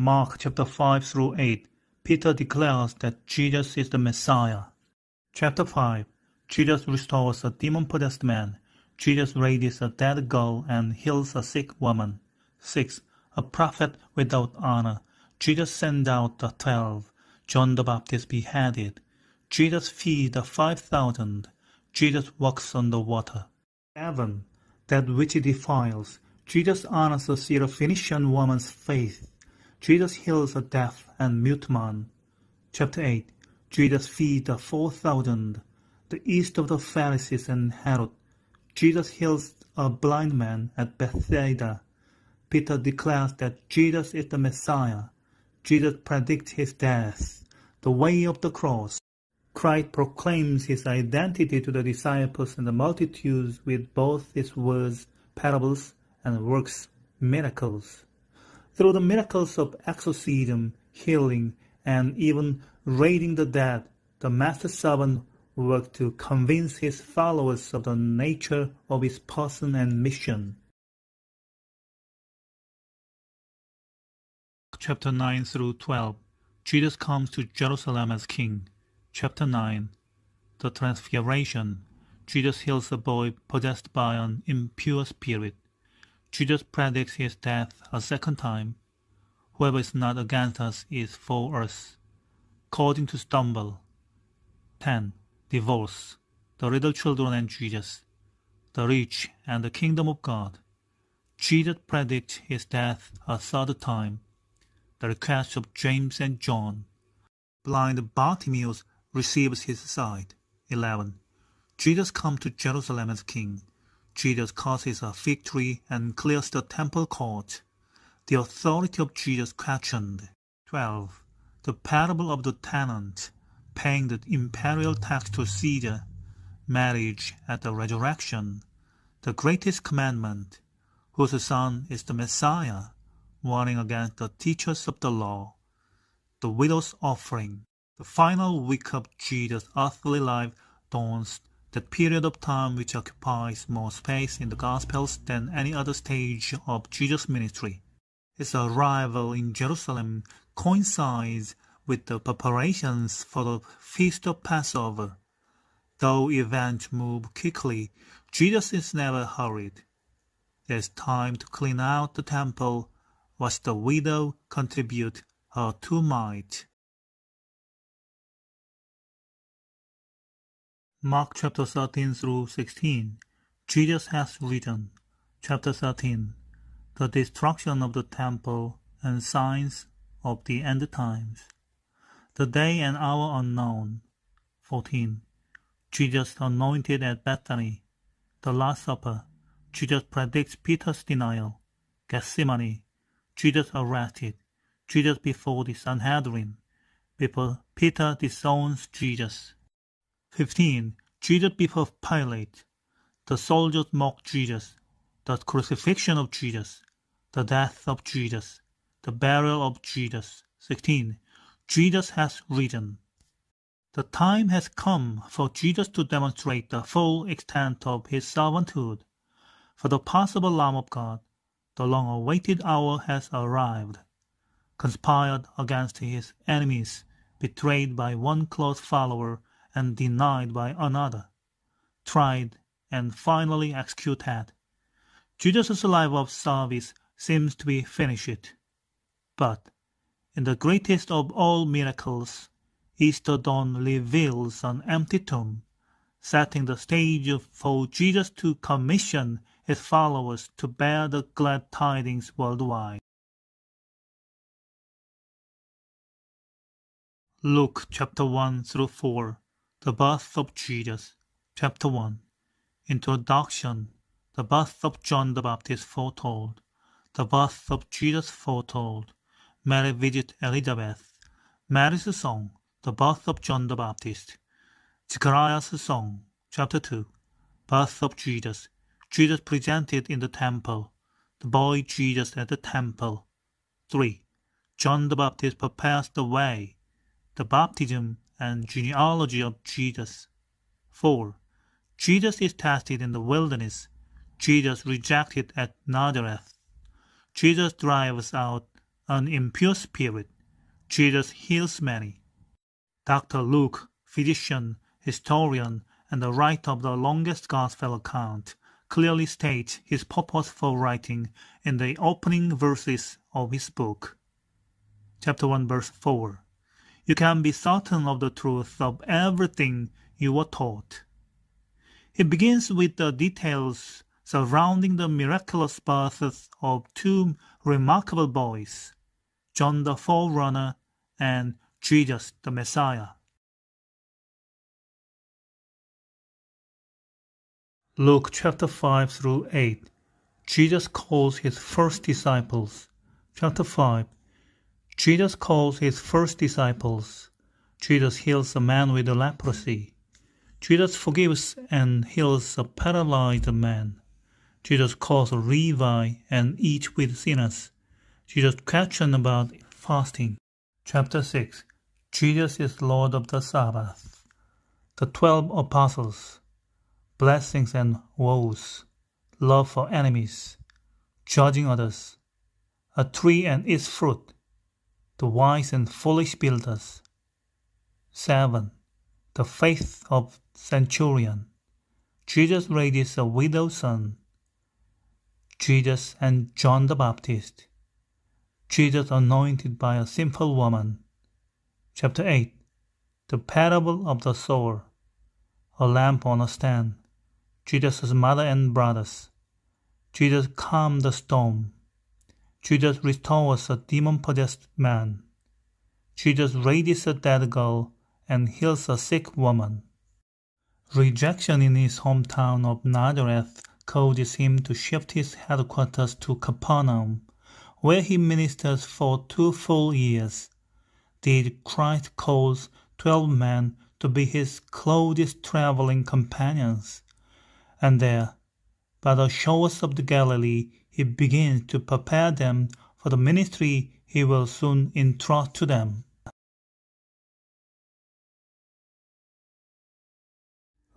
Mark chapter 5 through 8, Peter declares that Jesus is the Messiah. Chapter 5 Jesus restores a demon possessed man. Jesus raises a dead girl and heals a sick woman. 6. A prophet without honor. Jesus sends out the twelve. John the Baptist beheaded. Jesus feeds the five thousand. Jesus walks on the water. 7. That which defiles. Jesus honors the Syrophoenician woman's faith. Judas heals a deaf and mute man. Chapter 8 Judas feeds the 4,000, the east of the Pharisees and Herod. Jesus heals a blind man at Bethsaida. Peter declares that Jesus is the Messiah. Jesus predicts his death, the way of the cross. Christ proclaims his identity to the disciples and the multitudes with both his words, parables, and works, miracles through the miracles of exorcism, healing, and even raising the dead, the Master Servant worked to convince his followers of the nature of his person and mission. Chapter 9 through 12 Jesus comes to Jerusalem as king. Chapter 9 The Transfiguration Jesus heals a boy possessed by an impure spirit. Jesus predicts his death a second time. Whoever is not against us is for us, According to stumble. 10. Divorce. The little children and Jesus. The rich and the kingdom of God. Jesus predicts his death a third time. The request of James and John. Blind Bartimaeus receives his sight. 11. Jesus comes to Jerusalem as king. Jesus causes a fig tree and clears the temple court. The authority of Jesus questioned. 12. The parable of the tenant paying the imperial tax to Caesar. Marriage at the resurrection. The greatest commandment. Whose son is the Messiah? Warning against the teachers of the law. The widow's offering. The final week of Jesus' earthly life dawns that period of time which occupies more space in the Gospels than any other stage of Jesus' ministry. His arrival in Jerusalem coincides with the preparations for the feast of Passover. Though events move quickly, Jesus is never hurried. There's time to clean out the temple, watch the widow contribute her two mites, Mark chapter 13 through 16. Jesus has written, chapter 13, the destruction of the temple and signs of the end times. The day and hour unknown. 14. Jesus anointed at Bethany, the Last Supper. Jesus predicts Peter's denial. Gethsemane. Jesus arrested. Jesus before the Sanhedrin. before Peter disowns Jesus. 15. Jesus before Pilate. The soldiers mock Jesus. The crucifixion of Jesus. The death of Jesus. The burial of Jesus. 16. Jesus has risen. The time has come for Jesus to demonstrate the full extent of his servanthood. For the possible Lamb of God, the long-awaited hour has arrived. Conspired against his enemies, betrayed by one close follower, and denied by another, tried and finally executed. Judas' life of service seems to be finished. But in the greatest of all miracles, Easter dawn reveals an empty tomb, setting the stage for Jesus to commission his followers to bear the glad tidings worldwide. Luke chapter 1 through 4 the Birth of Jesus, Chapter 1 Introduction The birth of John the Baptist foretold. The birth of Jesus foretold. Mary visits Elizabeth. Mary's song, The Birth of John the Baptist. Zechariah's song, Chapter 2 Birth of Jesus. Jesus presented in the temple. The boy Jesus at the temple. 3. John the Baptist prepares the way. The baptism and genealogy of Jesus. 4. Jesus is tested in the wilderness. Jesus rejected at Nazareth. Jesus drives out an impure spirit. Jesus heals many. Dr. Luke, physician, historian, and the writer of the longest Gospel account, clearly states his purpose for writing in the opening verses of his book. Chapter 1, verse 4 you can be certain of the truth of everything you were taught. It begins with the details surrounding the miraculous births of two remarkable boys, John the Forerunner and Jesus the Messiah. Luke chapter 5 through 8 Jesus calls his first disciples. Chapter 5 Jesus calls his first disciples. Jesus heals a man with a leprosy. Jesus forgives and heals a paralyzed man. Jesus calls Levi and eats with sinners. Jesus questions about fasting. Chapter 6 Jesus is Lord of the Sabbath. The Twelve Apostles Blessings and Woes Love for Enemies Judging Others A Tree and Its Fruit the wise and foolish builders. 7. The faith of centurion. Jesus raises a widow's son. Jesus and John the Baptist. Jesus anointed by a simple woman. Chapter 8 The Parable of the Sower A lamp on a stand. Jesus' mother and brothers. Jesus calmed the storm. Jesus restores a demon possessed man. Jesus raises a dead girl and heals a sick woman. Rejection in his hometown of Nazareth causes him to shift his headquarters to Capernaum, where he ministers for two full years. Did Christ cause twelve men to be his closest traveling companions? And there, by the shores of the Galilee, he begins to prepare them for the ministry he will soon entrust to them.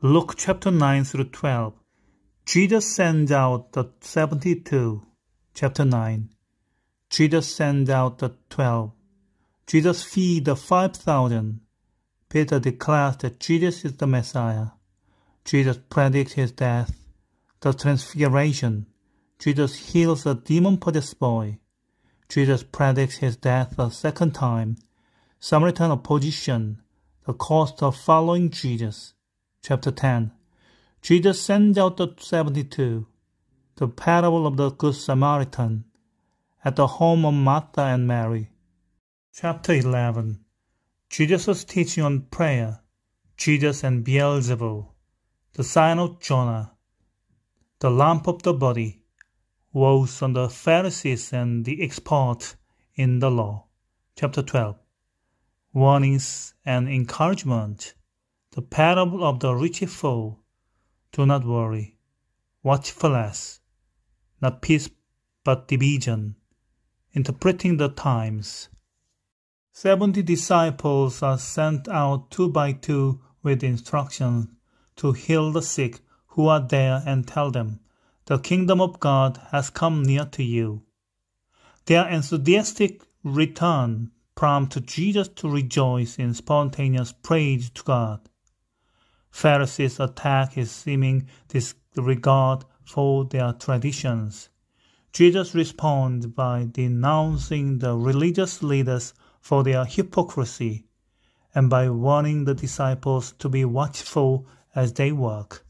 Luke chapter 9 through 12. Jesus sends out the 72. Chapter 9. Jesus sends out the 12. Jesus feeds the 5,000. Peter declares that Jesus is the Messiah. Jesus predicts his death, the transfiguration, Jesus heals a demon-possessed boy. Jesus predicts his death a second time. Samaritan opposition, the cost of following Jesus. Chapter 10 Jesus sends out the 72. The parable of the Good Samaritan at the home of Martha and Mary. Chapter 11 Jesus' teaching on prayer. Jesus and Beelzebub, The sign of Jonah. The lamp of the body. Woes on the Pharisees and the expert in the law. Chapter 12 Warnings and encouragement. The parable of the rich fool. Do not worry. Watchfulness. Not peace but division. Interpreting the times. Seventy disciples are sent out two by two with instructions to heal the sick who are there and tell them, the kingdom of God has come near to you. Their enthusiastic return prompted Jesus to rejoice in spontaneous praise to God. Pharisees attack his seeming disregard for their traditions. Jesus responds by denouncing the religious leaders for their hypocrisy and by warning the disciples to be watchful as they work.